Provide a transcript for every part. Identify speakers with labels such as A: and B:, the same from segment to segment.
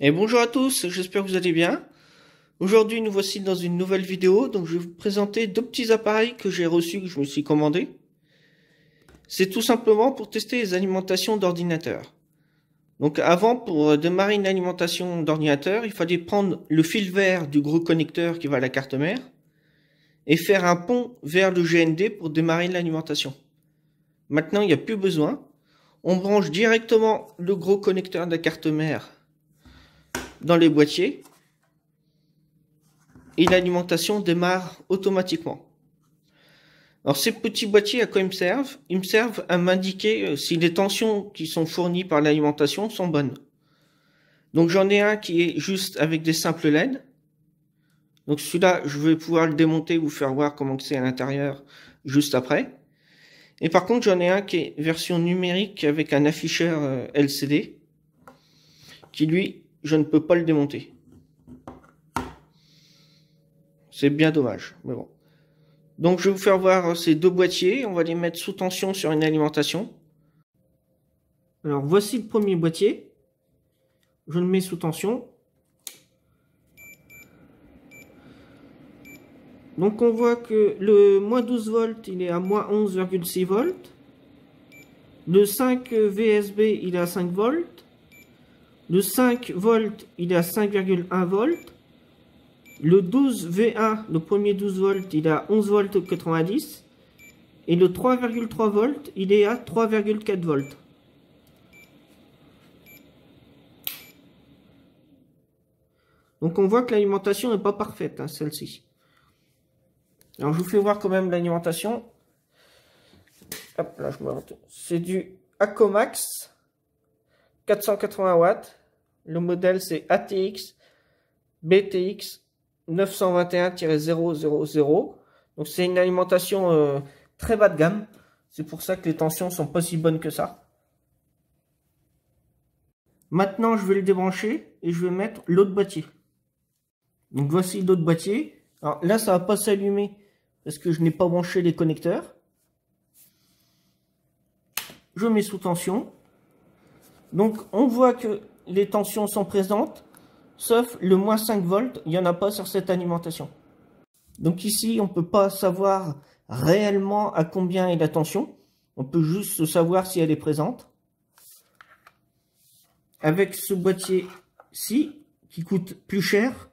A: Et bonjour à tous, j'espère que vous allez bien. Aujourd'hui nous voici dans une nouvelle vidéo, donc je vais vous présenter deux petits appareils que j'ai reçus, que je me suis commandé. C'est tout simplement pour tester les alimentations d'ordinateur. Donc avant, pour démarrer une alimentation d'ordinateur, il fallait prendre le fil vert du gros connecteur qui va à la carte mère et faire un pont vers le GND pour démarrer l'alimentation. Maintenant, il n'y a plus besoin. On branche directement le gros connecteur de la carte mère dans les boîtiers et l'alimentation démarre automatiquement. Alors ces petits boîtiers à quoi ils me servent Ils me servent à m'indiquer euh, si les tensions qui sont fournies par l'alimentation sont bonnes. Donc j'en ai un qui est juste avec des simples LED. Donc celui-là, je vais pouvoir le démonter, vous faire voir comment c'est à l'intérieur juste après. Et par contre, j'en ai un qui est version numérique avec un afficheur euh, LCD qui lui je ne peux pas le démonter. C'est bien dommage, mais bon. Donc je vais vous faire voir ces deux boîtiers, on va les mettre sous tension sur une alimentation. Alors voici le premier boîtier. Je le mets sous tension. Donc on voit que le moins 12 volts, il est à moins 11,6 volts. Le 5 VSB, il est à 5 volts. Le 5 volts, il est à 5,1 volts. Le 12 V1, le premier 12 volts, il est à 11 volts 90. Et le 3,3 volts, il est à 3,4 volts. Donc on voit que l'alimentation n'est pas parfaite, hein, celle-ci. Alors je vous fais voir quand même l'alimentation. C'est du Acomax 480 watts. Le modèle, c'est ATX BTX 921-000. Donc, c'est une alimentation euh, très bas de gamme. C'est pour ça que les tensions sont pas si bonnes que ça. Maintenant, je vais le débrancher et je vais mettre l'autre boîtier. Donc, voici l'autre boîtier. Alors là, ça va pas s'allumer parce que je n'ai pas branché les connecteurs. Je mets sous tension. Donc, on voit que les tensions sont présentes, sauf le moins 5 volts, il n'y en a pas sur cette alimentation. Donc ici, on ne peut pas savoir réellement à combien est la tension, on peut juste savoir si elle est présente. Avec ce boîtier-ci, qui coûte plus cher,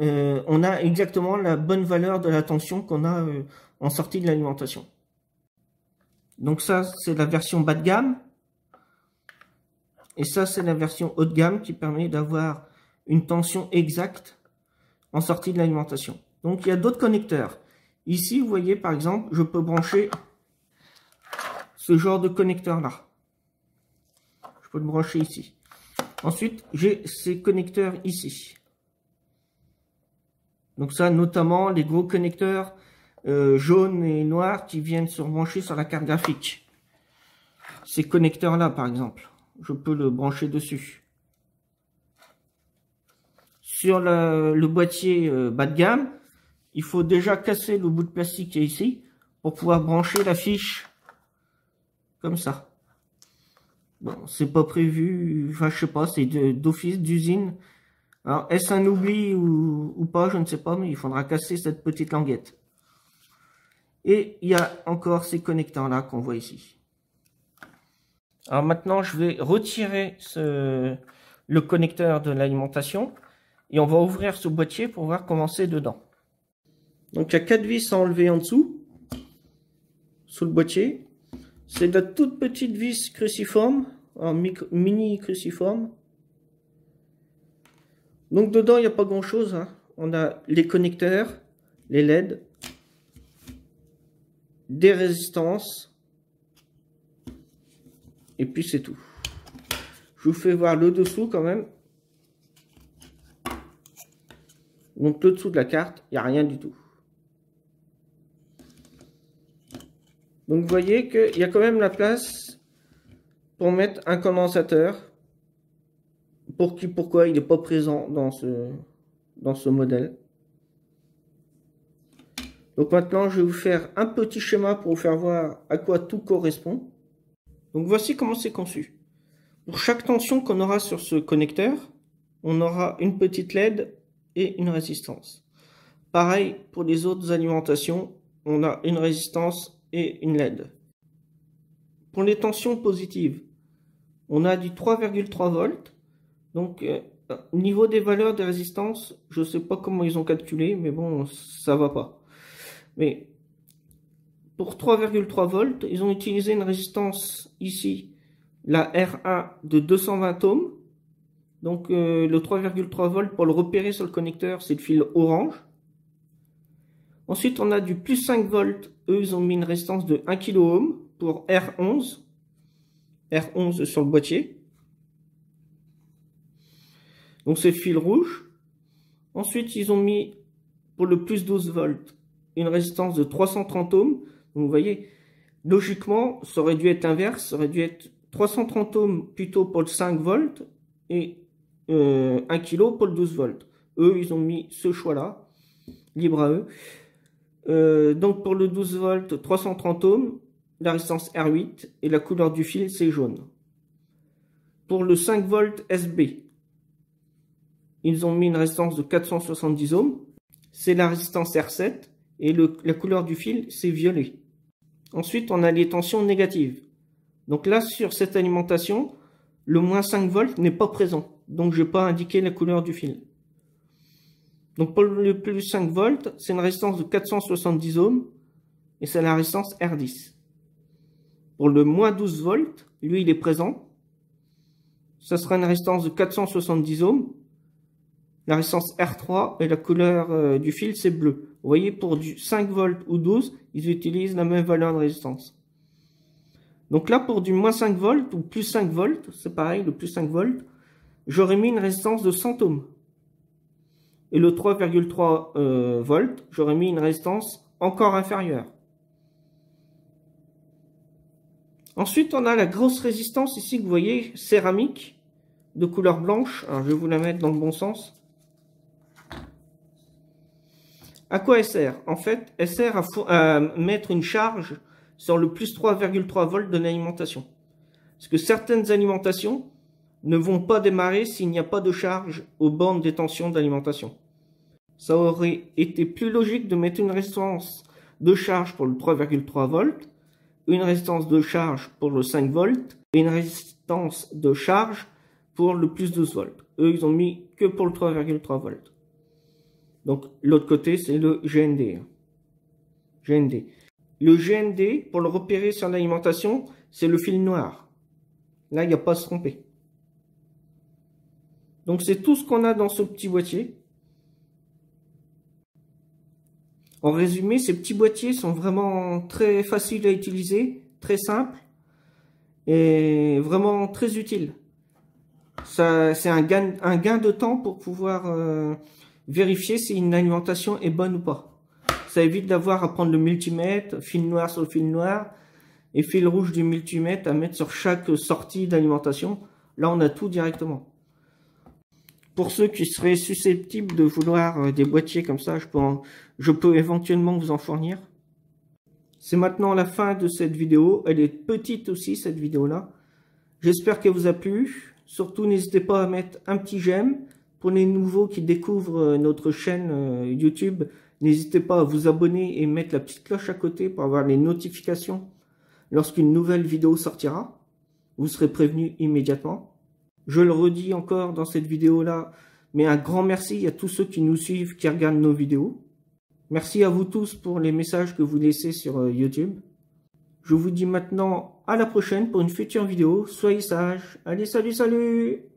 A: euh, on a exactement la bonne valeur de la tension qu'on a euh, en sortie de l'alimentation. Donc ça, c'est la version bas de gamme. Et ça, c'est la version haut de gamme qui permet d'avoir une tension exacte en sortie de l'alimentation. Donc, il y a d'autres connecteurs. Ici, vous voyez, par exemple, je peux brancher ce genre de connecteur-là. Je peux le brancher ici. Ensuite, j'ai ces connecteurs ici. Donc ça, notamment les gros connecteurs euh, jaunes et noirs qui viennent se brancher sur la carte graphique. Ces connecteurs-là, par exemple je peux le brancher dessus. Sur le, boîtier euh, bas de gamme, il faut déjà casser le bout de plastique qui est ici pour pouvoir brancher la fiche comme ça. Bon, c'est pas prévu, enfin je sais pas, c'est d'office, d'usine. Alors est-ce un oubli ou, ou pas, je ne sais pas, mais il faudra casser cette petite languette. Et il y a encore ces connecteurs là qu'on voit ici. Alors maintenant, je vais retirer le connecteur de l'alimentation et on va ouvrir ce boîtier pour voir comment c'est dedans. Donc il y a quatre vis à enlever en dessous, sous le boîtier. C'est de toutes toute petite vis cruciforme, mini cruciforme. Donc dedans, il n'y a pas grand chose. Hein. On a les connecteurs, les LED, des résistances, et puis c'est tout. Je vous fais voir le dessous quand même. Donc le dessous de la carte, il n'y a rien du tout. Donc vous voyez qu'il y a quand même la place pour mettre un condensateur. Pour qui, pourquoi il n'est pas présent dans ce, dans ce modèle. Donc maintenant, je vais vous faire un petit schéma pour vous faire voir à quoi tout correspond. Donc voici comment c'est conçu. Pour chaque tension qu'on aura sur ce connecteur, on aura une petite LED et une résistance. Pareil pour les autres alimentations, on a une résistance et une LED. Pour les tensions positives, on a du 3,3 volts. Donc euh, niveau des valeurs des résistances, je sais pas comment ils ont calculé, mais bon, ça va pas. Mais pour 3,3 volts. Ils ont utilisé une résistance ici, la R1 de 220 ohms. Donc euh, le 3,3 volts pour le repérer sur le connecteur, c'est le fil orange. Ensuite, on a du plus 5 volts. Eux, ils ont mis une résistance de 1 kOhm pour R11. R11 sur le boîtier. Donc c'est le fil rouge. Ensuite, ils ont mis pour le plus 12 volts une résistance de 330 ohms. Vous voyez Logiquement, ça aurait dû être inverse, ça aurait dû être 330 ohms plutôt pour le 5 volts et 1 euh, kg pour le 12 volts. Eux, ils ont mis ce choix-là, libre à eux. Euh, donc pour le 12 volts, 330 ohms, la résistance R8 et la couleur du fil, c'est jaune. Pour le 5 volts SB, ils ont mis une résistance de 470 ohms, c'est la résistance R7 et la couleur du fil, c'est violet. Ensuite, on a les tensions négatives. Donc là, sur cette alimentation, le moins 5 volts n'est pas présent. Donc je ne vais pas indiquer la couleur du fil. Donc pour le plus 5 volts, c'est une résistance de 470 ohms et c'est la résistance R10. Pour le moins 12 volts, lui il est présent. Ça sera une résistance de 470 ohms la résistance R3 et la couleur euh, du fil c'est bleu. Vous voyez pour du 5 volts ou 12, ils utilisent la même valeur de résistance. Donc là pour du moins 5 volts ou plus 5 volts, c'est pareil, le plus 5 volts, j'aurais mis une résistance de 100 ohms. Et le 3,3 euh, volts, j'aurais mis une résistance encore inférieure. Ensuite, on a la grosse résistance ici que vous voyez, céramique, de couleur blanche. Alors, je vais vous la mettre dans le bon sens. À quoi elle sert En fait, elle sert à, mettre une charge sur le plus 3,3 volts de l'alimentation. Parce que certaines alimentations ne vont pas démarrer s'il n'y a pas de charge aux bornes des tensions d'alimentation. Ça aurait été plus logique de mettre une résistance de charge pour le 3,3 volts, une résistance de charge pour le 5 volts et une résistance de charge pour le plus 12 volts. Eux, ils ont mis que pour le 3,3 volts. Donc l'autre côté, c'est le GND. GND. Le GND, pour le repérer sur l'alimentation, c'est le fil noir. Là, il n'y a pas à se tromper. Donc c'est tout ce qu'on a dans ce petit boîtier. En résumé, ces petits boîtiers sont vraiment très faciles à utiliser, très simples et vraiment très utiles. C'est un gain, de temps pour pouvoir euh, Vérifier si une alimentation est bonne ou pas. Ça évite d'avoir à prendre le multimètre, fil noir sur le fil noir, et fil rouge du multimètre à mettre sur chaque sortie d'alimentation. Là, on a tout directement. Pour ceux qui seraient susceptibles de vouloir euh, des boîtiers comme ça, je peux, je peux éventuellement vous en fournir. C'est maintenant la fin de cette vidéo. Elle est petite aussi, cette vidéo-là. J'espère qu'elle vous a plu. Surtout, n'hésitez pas à mettre un petit j'aime, pour les nouveaux qui découvrent euh, notre chaîne euh, YouTube, n'hésitez pas à vous abonner et mettre la petite cloche à côté pour avoir les notifications lorsqu'une nouvelle vidéo sortira. Vous serez prévenu immédiatement. Je le redis encore dans cette vidéo-là, mais un grand merci à tous ceux qui nous suivent, qui regardent nos vidéos. Merci à vous tous pour les messages que vous laissez sur euh, YouTube. Je vous dis maintenant à la prochaine pour une future vidéo. Soyez sages. Allez, salut, salut